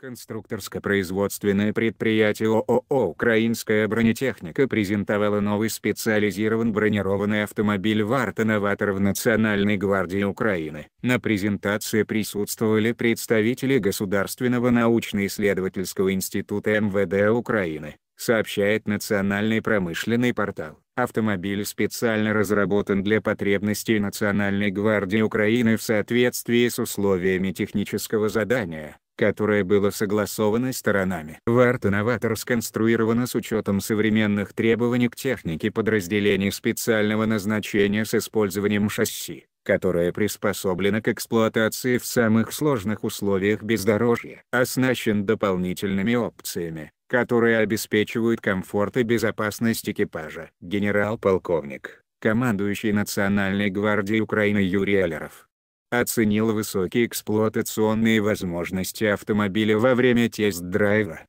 Конструкторско-производственное предприятие ООО «Украинская бронетехника» презентовало новый специализированный бронированный автомобиль «Варта Новатор» в Национальной гвардии Украины. На презентации присутствовали представители Государственного научно-исследовательского института МВД Украины, сообщает Национальный промышленный портал. Автомобиль специально разработан для потребностей Национальной гвардии Украины в соответствии с условиями технического задания, которое было согласовано сторонами. Варта Новатор сконструирована с учетом современных требований к технике подразделений специального назначения с использованием шасси, которое приспособлено к эксплуатации в самых сложных условиях бездорожья. Оснащен дополнительными опциями, которые обеспечивают комфорт и безопасность экипажа. Генерал-полковник, командующий Национальной гвардией Украины Юрий Алеров оценил высокие эксплуатационные возможности автомобиля во время тест-драйва.